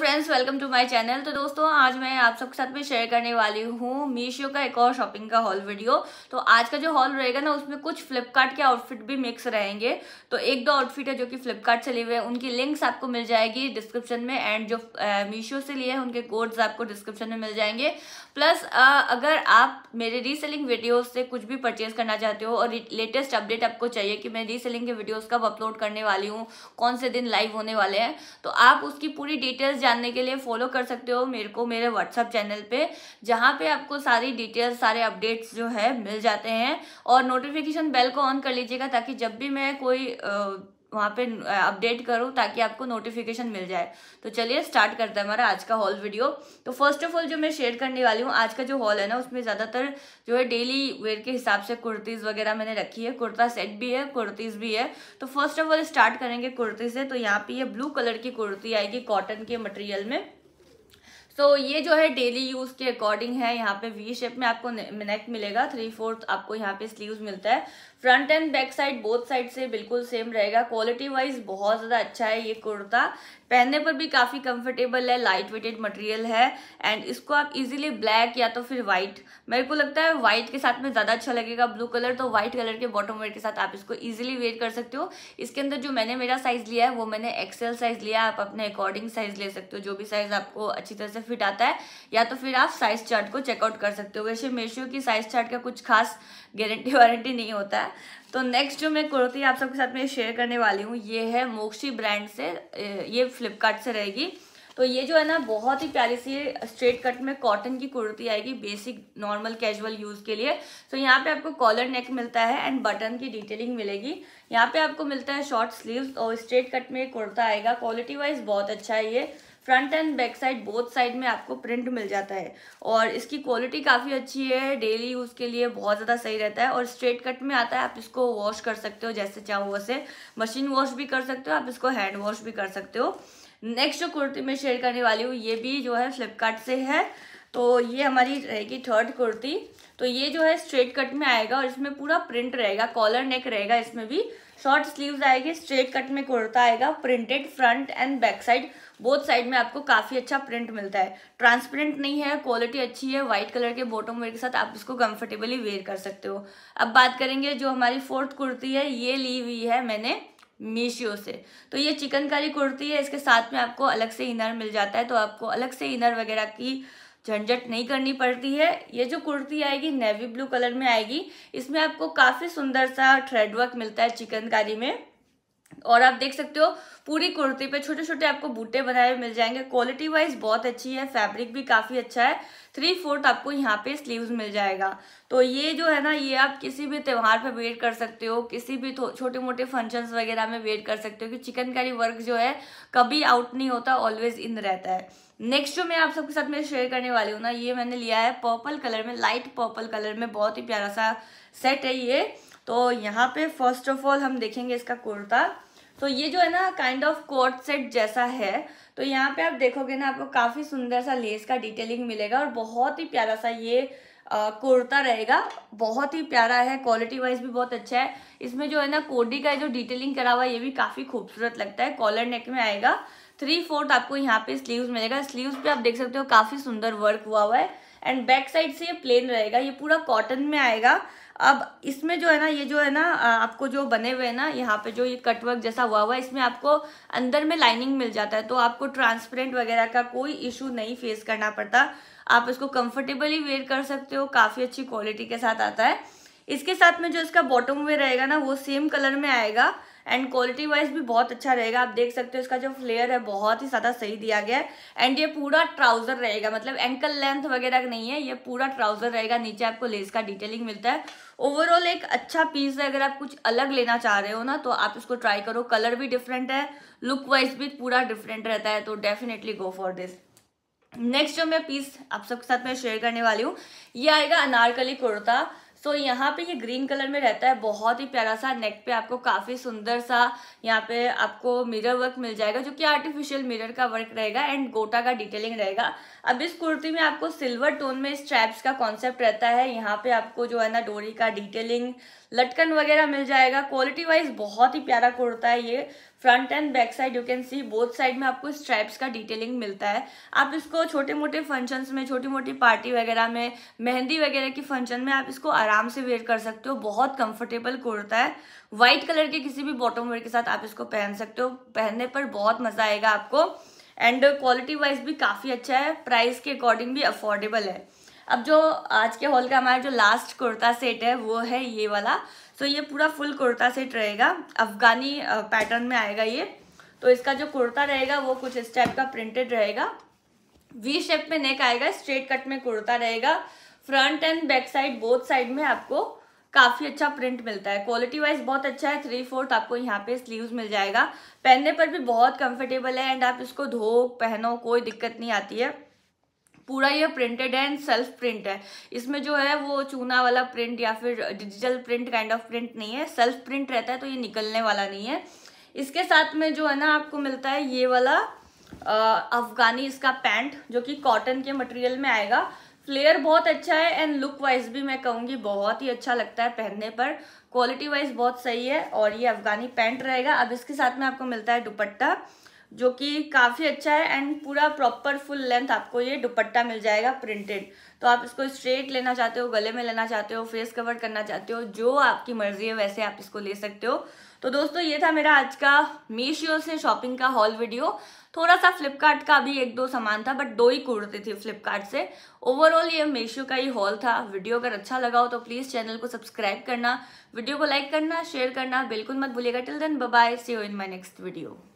friends welcome to my channel तो दोस्तों आज मैं आप सबके साथ में शेयर करने वाली हूँ मीशो का एक और शॉपिंग का हॉल वीडियो तो आज का जो हॉल रहेगा ना उसमें कुछ फ्लिपकार्ट के आउटफिट भी मिक्स रहेंगे तो एक दो आउटफिट है जो कि फ्लिपकार्ट से लिए हुए उनकी लिंक्स आपको मिल जाएगी डिस्क्रिप्शन में एंड जो मीशो से लिए हैं उनके कोड्स आपको डिस्क्रिप्शन में मिल जाएंगे प्लस अगर आप मेरे रीसेलिंग वीडियोज से कुछ भी परचेज करना चाहते हो और लेटेस्ट अपडेट आपको चाहिए कि मैं रीसेलिंग के वीडियोज़ कब अपलोड करने वाली हूँ कौन से दिन लाइव होने वाले हैं तो आप उसकी पूरी डिटेल्स जानने के लिए फॉलो कर सकते हो मेरे को मेरे व्हाट्सअप चैनल पे जहाँ पे आपको सारी डिटेल्स सारे अपडेट्स जो है मिल जाते हैं और नोटिफिकेशन बेल को ऑन कर लीजिएगा ताकि जब भी मैं कोई आ, वहाँ पे अपडेट करूँ ताकि आपको नोटिफिकेशन मिल जाए तो चलिए स्टार्ट करते हैं हमारा आज का हॉल वीडियो तो फर्स्ट ऑफ ऑल जो मैं शेयर करने वाली हूँ आज का जो हॉल है ना उसमें ज़्यादातर जो है डेली वेयर के हिसाब से कुर्तीज़ वगैरह मैंने रखी है कुर्ता सेट भी है कुर्तीज़ भी है तो फर्स्ट ऑफ ऑल स्टार्ट करेंगे कुर्ती से तो यहाँ पे ये ब्लू कलर की कुर्ती आएगी कॉटन के मटेरियल में सो so, ये जो है डेली यूज़ के अकॉर्डिंग है यहाँ पे वी शेप में आपको नेक मिलेगा थ्री फोर्थ आपको यहाँ पे स्लीव्स मिलता है front and back side both side से बिल्कुल सेम रहेगा क्वालिटी वाइज बहुत ज़्यादा अच्छा है ये कुर्ता पहनने पर भी काफ़ी कंफर्टेबल है लाइट वेटेड मटेरियल है एंड इसको आप इजीली ब्लैक या तो फिर वाइट मेरे को लगता है वाइट के साथ में ज़्यादा अच्छा लगेगा ब्लू कलर तो वाइट कलर के बॉटम वेयर के साथ आप इसको इजीली वेयर कर सकते हो इसके अंदर जो मैंने मेरा साइज़ लिया है वो मैंने एक्सेल साइज़ लिया आप अपने अकॉर्डिंग साइज़ ले सकते हो जो भी साइज़ आपको अच्छी तरह से फिट आता है या तो फिर आप साइज़ चार्ट को चेकआउट कर सकते हो वैसे मेशियो की साइज़ चार्ट का कुछ खास गारंटी वारंटी नहीं होता है तो नेक्स्ट जो मैं कुर्ती आप सबके साथ में शेयर करने वाली हूँ ये है मोक्षी ब्रांड से ये फ्लिपकार्ट से रहेगी तो ये जो है ना बहुत ही प्यारी सी स्ट्रेट कट में कॉटन की कुर्ती आएगी बेसिक नॉर्मल कैजुअल यूज के लिए तो यहाँ पे आपको कॉलर नेक मिलता है एंड बटन की डिटेलिंग मिलेगी यहाँ पे आपको मिलता है शॉर्ट स्लीव्स और स्ट्रेट कट में कुर्ता आएगा क्वालिटी वाइज बहुत अच्छा है ये front and back side both side में आपको प्रिंट मिल जाता है और इसकी क्वालिटी काफ़ी अच्छी है डेली यूज़ के लिए बहुत ज़्यादा सही रहता है और स्ट्रेट कट में आता है आप इसको वॉश कर सकते हो जैसे चाहो वैसे मशीन वॉश भी कर सकते हो आप इसको हैंड वॉश भी कर सकते हो नेक्स्ट जो कुर्ती मैं शेयर करने वाली हूँ ये भी जो है फ्लिपकार्ट से है तो ये हमारी रहेगी थर्ड कुर्ती तो ये जो है स्ट्रेट कट में आएगा और इसमें पूरा प्रिंट रहेगा कॉलर नेक रहेगा इसमें भी शॉर्ट स्लीव्स आएगी स्ट्रेट कट में कुर्ता आएगा printed front and back side both side में आपको काफ़ी अच्छा प्रिंट मिलता है ट्रांसपेरेंट नहीं है क्वालिटी अच्छी है व्हाइट कलर के बॉटम वेयर के साथ आप इसको कंफर्टेबली वेयर कर सकते हो अब बात करेंगे जो हमारी फोर्थ कुर्ती है ये ली हुई है मैंने मीशो से तो ये चिकनकारी कुर्ती है इसके साथ में आपको अलग से इनर मिल जाता है तो आपको अलग से इनर वगैरह की झंझट नहीं करनी पड़ती है ये जो कुर्ती आएगी नेवी ब्लू कलर में आएगी इसमें आपको काफ़ी सुंदर सा थ्रेडवर्क मिलता है चिकनकारी में और आप देख सकते हो पूरी कुर्ती पे छोटे छोटे आपको बूटे बनाए मिल जाएंगे क्वालिटी वाइज बहुत अच्छी है फैब्रिक भी काफ़ी अच्छा है थ्री फोर्थ आपको यहाँ पे स्लीव्स मिल जाएगा तो ये जो है ना ये आप किसी भी त्यौहार पे वेट कर सकते हो किसी भी छोटे मोटे फंक्शंस वगैरह में वेट कर सकते हो कि चिकनकारी वर्क जो है कभी आउट नहीं होता ऑलवेज इन रहता है नेक्स्ट जो मैं आप सबके साथ में शेयर करने वाली हूँ ना ये मैंने लिया है पर्पल कलर में लाइट पर्पल कलर में बहुत ही प्यारा सा सेट है ये तो यहाँ पे फर्स्ट ऑफ ऑल हम देखेंगे इसका कुर्ता तो ये जो है ना काइंड ऑफ कोर्ट सेट जैसा है तो यहाँ पे आप देखोगे ना आपको काफ़ी सुंदर सा लेस का डिटेलिंग मिलेगा और बहुत ही प्यारा सा ये कुर्ता रहेगा बहुत ही प्यारा है क्वालिटी वाइज भी बहुत अच्छा है इसमें जो है ना कोडी का जो डिटेलिंग करा हुआ है ये भी काफ़ी खूबसूरत लगता है कॉलर नेक में आएगा थ्री फोर्थ आपको यहाँ पे स्लीव्स मिलेगा स्लीव्स पे आप देख सकते हो काफ़ी सुंदर वर्क हुआ हुआ है एंड बैक साइड से ये प्लेन रहेगा ये पूरा कॉटन में आएगा अब इसमें जो है ना ये जो है ना आपको जो बने हुए हैं ना यहाँ पे जो ये कटवर्क जैसा हुआ हुआ है इसमें आपको अंदर में लाइनिंग मिल जाता है तो आपको ट्रांसपेरेंट वगैरह का कोई इशू नहीं फेस करना पड़ता आप इसको कंफर्टेबली वेयर कर सकते हो काफ़ी अच्छी क्वालिटी के साथ आता है इसके साथ में जो इसका बॉटम वे रहेगा ना वो सेम कलर में आएगा एंड क्वालिटी वाइज भी बहुत अच्छा रहेगा आप देख सकते हो इसका जो फ्लेयर है बहुत ही ज़्यादा सही दिया गया है एंड ये पूरा ट्राउजर रहेगा मतलब एंकल लेंथ वगैरह नहीं है ये पूरा ट्राउजर रहेगा नीचे आपको लेस का डिटेलिंग मिलता है ओवरऑल एक अच्छा पीस है अगर आप कुछ अलग लेना चाह रहे हो ना तो आप इसको ट्राई करो कलर भी डिफरेंट है लुक वाइज भी पूरा डिफरेंट रहता है तो definitely go for this next जो मैं पीस आप सबके साथ में शेयर करने वाली हूँ ये आएगा अनारकली कुर्ता सो so, यहाँ पे ये ग्रीन कलर में रहता है बहुत ही प्यारा सा नेक पे आपको काफ़ी सुंदर सा यहाँ पे आपको मिरर वर्क मिल जाएगा जो कि आर्टिफिशियल मिरर का वर्क रहेगा एंड गोटा का डिटेलिंग रहेगा अब इस कुर्ती में आपको सिल्वर टोन में स्ट्रैप्स का कॉन्सेप्ट रहता है यहाँ पे आपको जो है ना डोरी का डिटेलिंग लटकन वगैरह मिल जाएगा क्वालिटी वाइज बहुत ही प्यारा कुर्ता है ये front and back side you can see both side में आपको स्ट्राइप्स का डिटेलिंग मिलता है आप इसको छोटे मोटे फंक्शंस में छोटी मोटी पार्टी वगैरह में मेहंदी वगैरह के फंक्शन में आप इसको आराम से वेयर कर सकते हो बहुत कंफर्टेबल कुर्ता है वाइट कलर के किसी भी बॉटम वेयर के साथ आप इसको पहन सकते हो पहनने पर बहुत मज़ा आएगा आपको एंड क्वालिटी वाइज भी काफ़ी अच्छा है प्राइस के अकॉर्डिंग भी अफोर्डेबल है अब जो आज के हॉल का हमारा जो लास्ट कुर्ता सेट है वो है ये वाला सो तो ये पूरा फुल कुर्ता सेट रहेगा अफगानी पैटर्न में आएगा ये तो इसका जो कुर्ता रहेगा वो कुछ इस टाइप का प्रिंटेड रहेगा वी शेप में नेक आएगा स्ट्रेट कट में कुर्ता रहेगा front and back side both side में आपको काफ़ी अच्छा प्रिंट मिलता है क्वालिटी वाइज बहुत अच्छा है थ्री फोर्थ आपको यहाँ पे स्लीव्स मिल जाएगा पहनने पर भी बहुत कंफर्टेबल है एंड आप इसको धो पहनो कोई दिक्कत नहीं आती है पूरा ये प्रिंटेड एंड सेल्फ प्रिंट है इसमें जो है वो चूना वाला प्रिंट या फिर digital print kind of print नहीं है सेल्फ प्रिंट रहता है तो ये निकलने वाला नहीं है इसके साथ में जो है ना आपको मिलता है ये वाला अफगानी इसका पैंट जो कि कॉटन के मटेरियल में आएगा फ्लेयर बहुत अच्छा है एंड लुक वाइज भी मैं कहूँगी बहुत ही अच्छा लगता है पहनने पर क्वालिटी वाइज बहुत सही है और ये अफगानी पैंट रहेगा अब इसके साथ में आपको मिलता है दुपट्टा जो कि काफ़ी अच्छा है एंड पूरा प्रॉपर फुल लेंथ आपको ये दुपट्टा मिल जाएगा प्रिंटेड तो आप इसको स्ट्रेट लेना चाहते हो गले में लेना चाहते हो फेस कवर करना चाहते हो जो आपकी मर्जी है वैसे आप इसको ले सकते हो तो दोस्तों ये था मेरा आज का मीशो से शॉपिंग का हॉल वीडियो थोड़ा सा फ्लिपकार्ट का भी एक दो सामान था बट दो ही कुर्ते थे फ्लिपकार्ट से ओवरऑल ये मीशो का ही हॉल था वीडियो अगर अच्छा लगा हो तो प्लीज़ चैनल को सब्सक्राइब करना वीडियो को लाइक करना शेयर करना बिल्कुल मत भूलिएगा till then bye see you in my next video